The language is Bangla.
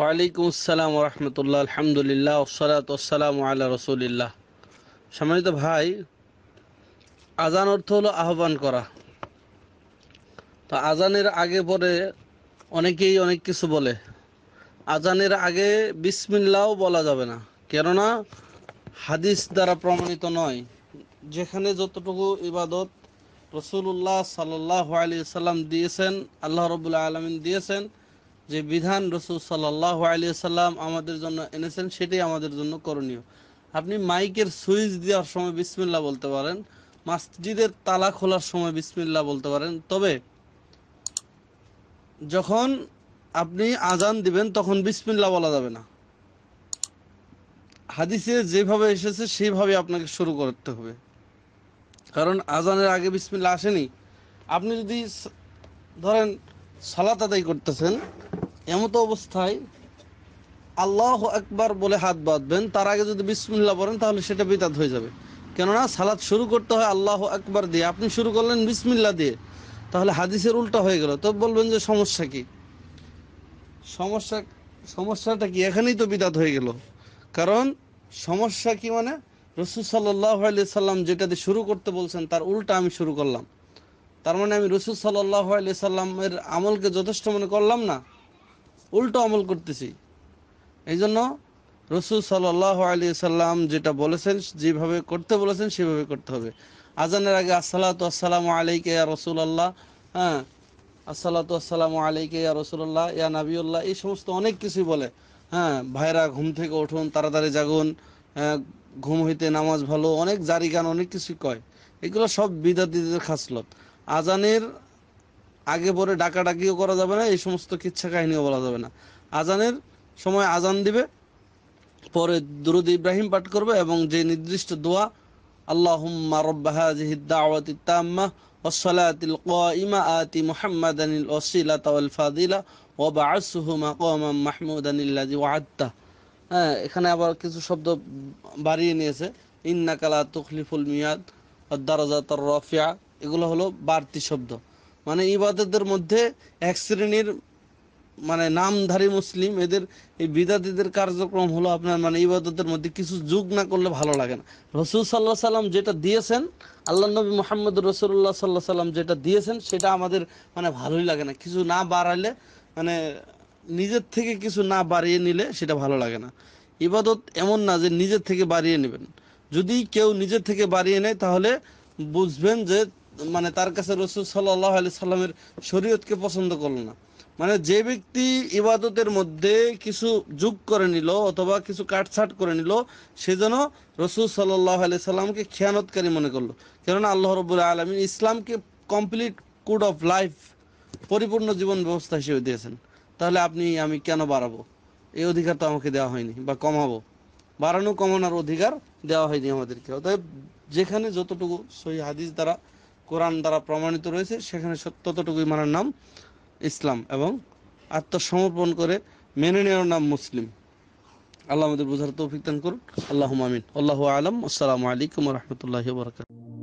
ওয়ালাইকুম আসসালাম রহমতুল্লাহ আলহামদুলিল্লাহ আল্লাহ রসুলিল্লাহ সম্মানিত ভাই আজান অর্থ হলো আহ্বান করা তো আজানের আগে পরে অনেকেই অনেক কিছু বলে আজানের আগে বিসমিল্লাও বলা যাবে না কেননা হাদিস দ্বারা প্রমাণিত নয় যেখানে যতটুকু ইবাদত রসুল্লাহ সাল্লাহ আলি সাল্লাম দিয়েছেন আল্লাহ রবুল্লা আলমিন দিয়েছেন যে বিধান রসুল সাল্লাহ আলিয়া সাল্লাম আমাদের জন্য এনেছেন সেটাই আমাদের জন্য করণীয় আপনি মাইকের সুইচ দেওয়ার সময় বিসমিল্লা বলতে পারেন মাসজিদের তালা খোলার সময় বিসমিল্লা বলতে পারেন তবে যখন আপনি আজান দিবেন তখন বিসমিল্লা বলা যাবে না হাদিসে যেভাবে এসেছে সেইভাবে আপনাকে শুরু করতে হবে কারণ আজানের আগে বিসমিল্লা আসেনি আপনি যদি ধরেন সালাত আদায় করতেছেন এমত অবস্থায় আল্লাহ একবার বলে হাত বাঁধবেন তার আগে যদি বিসমুল্লাহ বলেন তাহলে সেটা বেতাদ হয়ে যাবে কেননা সালাদ শুরু করতে হয় আল্লাহ একবার দিয়ে আপনি শুরু করলেন বিসমিল্লা দিয়ে তাহলে হাদিসের উল্টা হয়ে গেল তো বলবেন যে সমস্যা কি সমস্যা সমস্যাটা কি এখানেই তো বিদাত হয়ে গেল কারণ সমস্যা কি মানে রসুল সাল্লাম যেটা দিয়ে শুরু করতে বলছেন তার উল্টা আমি শুরু করলাম তার মানে আমি রসুল সাল্লাহ আলি সাল্লামের আমলকে যথেষ্ট মনে করলাম না উল্টো আমল করতেছি এই জন্য রসুল সাল্লাহ আলী সাল্লাম যেটা বলেছেন যেভাবে করতে বলেছেন সেভাবে করতে হবে আজানের আগে আসসালাত আসসালাম আলাইকে ইয়া রসুল্লাহ হ্যাঁ আসসালাত আসসালাম আলাইকে ইয়া রসুল্লাহ ইয়া নাবিউল্লাহ এই সমস্ত অনেক কিছুই বলে হ্যাঁ ভাইরা ঘুম থেকে উঠুন তাড়াতাড়ি জাগুন হ্যাঁ, ঘুম হইতে নামাজ ভালো অনেক জারি গান অনেক কিছু কয় এগুলো সব বিদাতিদের খাসলত আজানের আগে পরে ডাকাডাকিও করা যাবে না এই সমস্ত কিচ্ছা কাহিনীও বলা যাবে না আজানের সময় আজান দিবে পরে দুরুদ ইব্রাহিম পাঠ করবে এবং যে নির্দিষ্ট দোয়া اللهم হ্যাঁ এখানে আবার কিছু শব্দ বাড়িয়ে নিয়েছে কালা তুখলিফুল মিয়াদ দারাজাত রফিয়া এগুলো হলো বাড়তি শব্দ মানে ইবাদতের মধ্যে এক শ্রেণীর মানে নামধারী মুসলিম এদের এই বিদাতিদের কার্যক্রম হলো আপনার মানে ইবাদতের মধ্যে কিছু যুগ না করলে ভালো লাগে না রসুল সাল্লাহ সাল্লাম যেটা দিয়েছেন আল্লাহ নবী মোহাম্মদ রসুল্লাহ সাল্লাহ সাল্লাম যেটা দিয়েছেন সেটা আমাদের মানে ভালোই লাগে না কিছু না বাড়ালে মানে নিজের থেকে কিছু না বাড়িয়ে নিলে সেটা ভালো লাগে না ইবাদত এমন না যে নিজের থেকে বাড়িয়ে নেবেন যদি কেউ নিজের থেকে বাড়িয়ে নেয় তাহলে বুঝবেন যে মানে তার কাছে রসুল সাল্লাহ আলি সাল্লামের শরীয়তকে পছন্দ করলো না মানে যে ব্যক্তি ইবাদতের মধ্যে কিছু যুগ করে নিল অথবা কিছু কাটছাট করে নিল সে যেন রসুল সাল্লাহ আলি সাল্লামকে খেয়ানতকারী মনে করলো কেননা আল্লাহ রবুল্লা আলমিন ইসলামকে কমপ্লিট কোড অফ লাইফ পরিপূর্ণ জীবন ব্যবস্থা হিসেবে দিয়েছেন তাহলে আপনি আমি কেন বাড়াবো এই অধিকার তো আমাকে দেওয়া হয়নি বা কমাবো বাড়ানো কমানোর অধিকার দেওয়া হয়নি আমাদেরকে অতএব যেখানে যতটুকু সহি হাদিস দ্বারা কোরআন দ্বারা প্রমাণিত রয়েছে সেখানে ততটুকুই মানার নাম ইসলাম এবং আত্মসমর্পণ করে মেনে নেওয়ার নাম মুসলিম আল্লাহ আমাদের বোঝার তৌফিক দান করুন আল্লাহ আমিন আল্লাহ আলম আসসালামু আলাইকুম রহমতুল্লাহ বরকাত